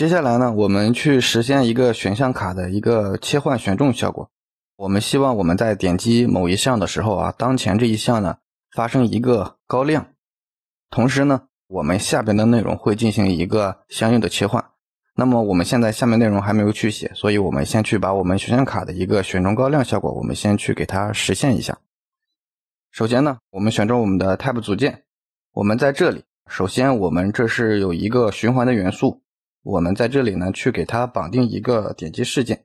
接下来呢，我们去实现一个选项卡的一个切换选中效果。我们希望我们在点击某一项的时候啊，当前这一项呢发生一个高亮，同时呢，我们下边的内容会进行一个相应的切换。那么我们现在下面内容还没有去写，所以我们先去把我们选项卡的一个选中高亮效果，我们先去给它实现一下。首先呢，我们选中我们的 Tab 组件，我们在这里，首先我们这是有一个循环的元素。我们在这里呢，去给它绑定一个点击事件，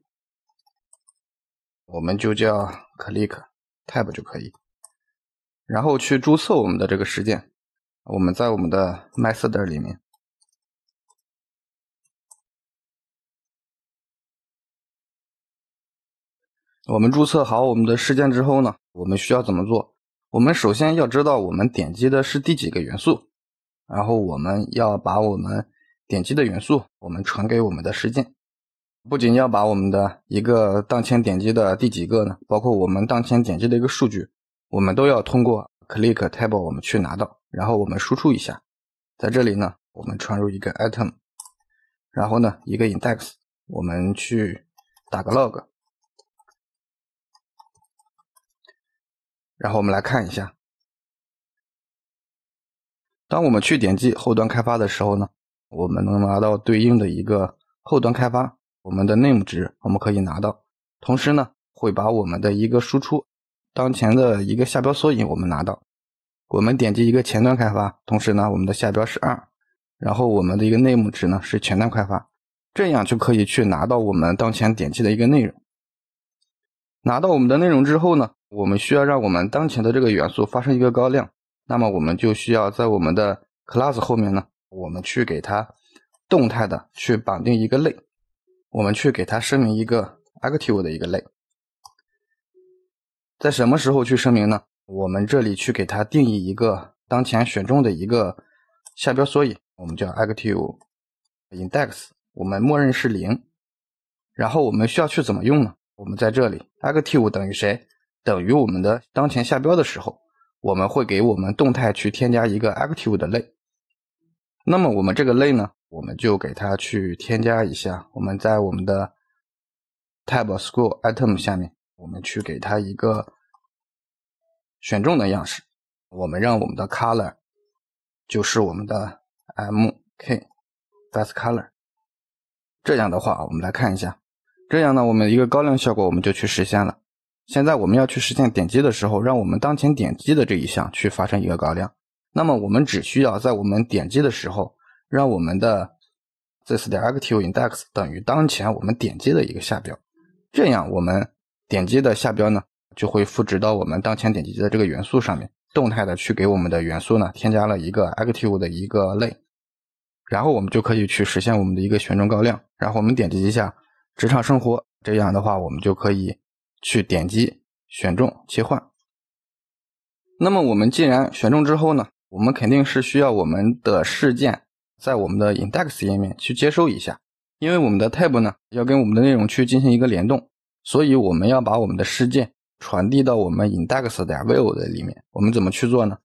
我们就叫 click tab 就可以，然后去注册我们的这个事件。我们在我们的 method 里面，我们注册好我们的事件之后呢，我们需要怎么做？我们首先要知道我们点击的是第几个元素，然后我们要把我们。点击的元素，我们传给我们的事件，不仅要把我们的一个当前点击的第几个呢，包括我们当前点击的一个数据，我们都要通过 click table 我们去拿到，然后我们输出一下。在这里呢，我们传入一个 item，然后呢一个 index，我们去打个 log，然后我们来看一下，当我们去点击后端开发的时候呢。我们能拿到对应的一个后端开发，我们的内 e 值我们可以拿到，同时呢会把我们的一个输出，当前的一个下标缩影我们拿到。我们点击一个前端开发，同时呢我们的下标是二，然后我们的一个内 e 值呢是前端开发，这样就可以去拿到我们当前点击的一个内容。拿到我们的内容之后呢，我们需要让我们当前的这个元素发生一个高亮，那么我们就需要在我们的 class 后面呢。我们去给它动态的去绑定一个类，我们去给它声明一个 active 的一个类，在什么时候去声明呢？我们这里去给它定义一个当前选中的一个下标索引，我们叫 active index，我们默认是零。然后我们需要去怎么用呢？我们在这里 active 等于谁？等于我们的当前下标的时候，我们会给我们动态去添加一个 active 的类。那么我们这个类呢，我们就给它去添加一下。我们在我们的 t a b school item 下面，我们去给它一个选中的样式。我们让我们的 color 就是我们的 m k f a s t s color。这样的话，我们来看一下。这样呢，我们一个高亮效果我们就去实现了。现在我们要去实现点击的时候，让我们当前点击的这一项去发生一个高亮。那么我们只需要在我们点击的时候，让我们的 this.activeIndex 等于当前我们点击的一个下标，这样我们点击的下标呢，就会复制到我们当前点击的这个元素上面，动态的去给我们的元素呢添加了一个 active 的一个类，然后我们就可以去实现我们的一个选中高亮。然后我们点击一下职场生活，这样的话我们就可以去点击选中切换。那么我们既然选中之后呢？我们肯定是需要我们的事件在我们的 index 页面去接收一下，因为我们的 t a b 呢要跟我们的内容去进行一个联动，所以我们要把我们的事件传递到我们 index 点 view 的里面。我们怎么去做呢？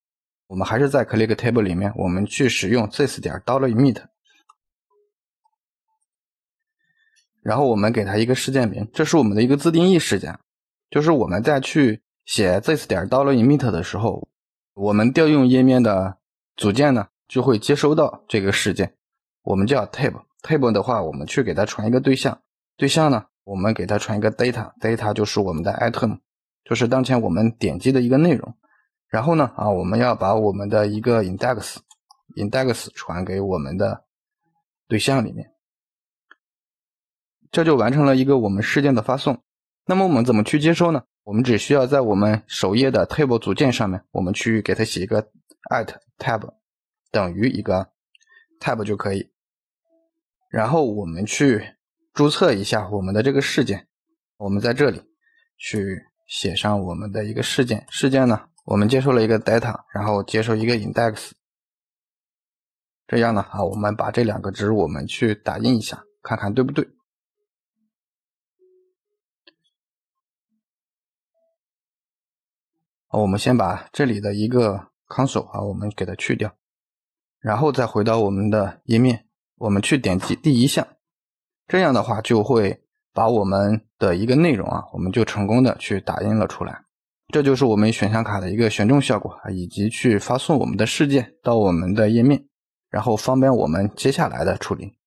我们还是在 click table 里面，我们去使用 this 点 dollar emit，然后我们给它一个事件名，这是我们的一个自定义事件，就是我们在去写 this 点 dollar emit 的时候。我们调用页面的组件呢，就会接收到这个事件，我们叫 tab tab 的话，我们去给它传一个对象，对象呢，我们给它传一个 data data 就是我们的 item，就是当前我们点击的一个内容，然后呢，啊，我们要把我们的一个 index index 传给我们的对象里面，这就完成了一个我们事件的发送。那么我们怎么去接收呢？我们只需要在我们首页的 table 组件上面，我们去给它写一个 at tab 等于一个 tab 就可以。然后我们去注册一下我们的这个事件，我们在这里去写上我们的一个事件。事件呢，我们接受了一个 data，然后接受一个 index。这样呢，啊，我们把这两个值我们去打印一下，看看对不对。我们先把这里的一个 console 啊，我们给它去掉，然后再回到我们的页面，我们去点击第一项，这样的话就会把我们的一个内容啊，我们就成功的去打印了出来。这就是我们选项卡的一个选中效果，以及去发送我们的事件到我们的页面，然后方便我们接下来的处理。